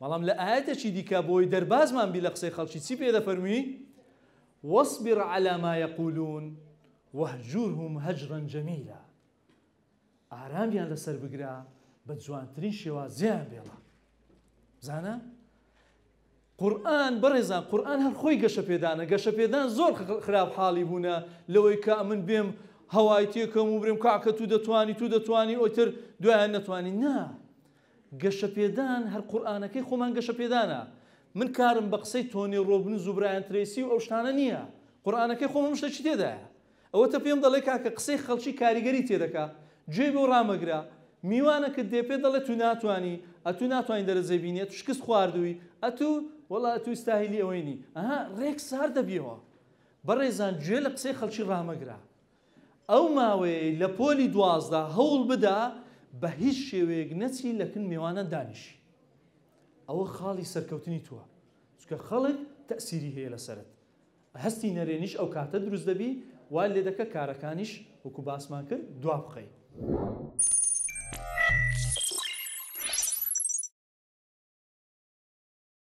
بەڵام لە ئاەتەکی دیکە بۆی دەربازمان بی لە قسەی خەڵکی چی پێ دەفەرمی وەصبر على ما يقولون وهجورهم هجرا جميلا ئارامیان لەسەر بگرا بە جوانترین شێوازیان بێڵە بزانە قورآن بەڕێزان قورآن هەر خۆی گەشە پێدانە گەشە پێدان زۆر خراپ حاڵی بوونە لەوەی کە من بێم هەوای تێکەم و برێم کاکە تو دەتوانی تو دەتوانی ئۆتر دوایان نەتوانانی نا گەشە پێدان هەر قورآانەکەی خۆمان گەشە پێدانە من کارم بە قسەی تۆنی ڕۆبن زوبرایان ترێسی و ئەو شتانە نییە قورآانەکەی خۆم شتەی تێدایە ئەوە تە پێم دەڵێ کاکە قسەی خەڵکی کاریگەری تێدەکا گوێ بۆ ڕامەگرا میوانەکە دێپێ دەڵێت تو ناتانی ئەتو ناتوانین دەرەزە بینێت شکست خواردووی ئەتو وڵات تو ئستاهیلی ئەوەینی ئەها ڕێک سار دەبیەوە بەڕێزان گوێ لە قسەی خەڵکی ڕامەگرا ئەو ماوەیە لە پۆلی دوازدا هەوڵ بدا بە هیچ شێوەیەک نەچی لەکن میێوانە دانیشی ئەوە خاڵی سەرکەوتنی توە چکە خەڵک تەسیری هەیە لەسرت هەستی نەرێنیش ئەو کاتە دروست دەبی وا لێ دەکە کارەکانیش وەکو باسمان کرد دوا بخەی.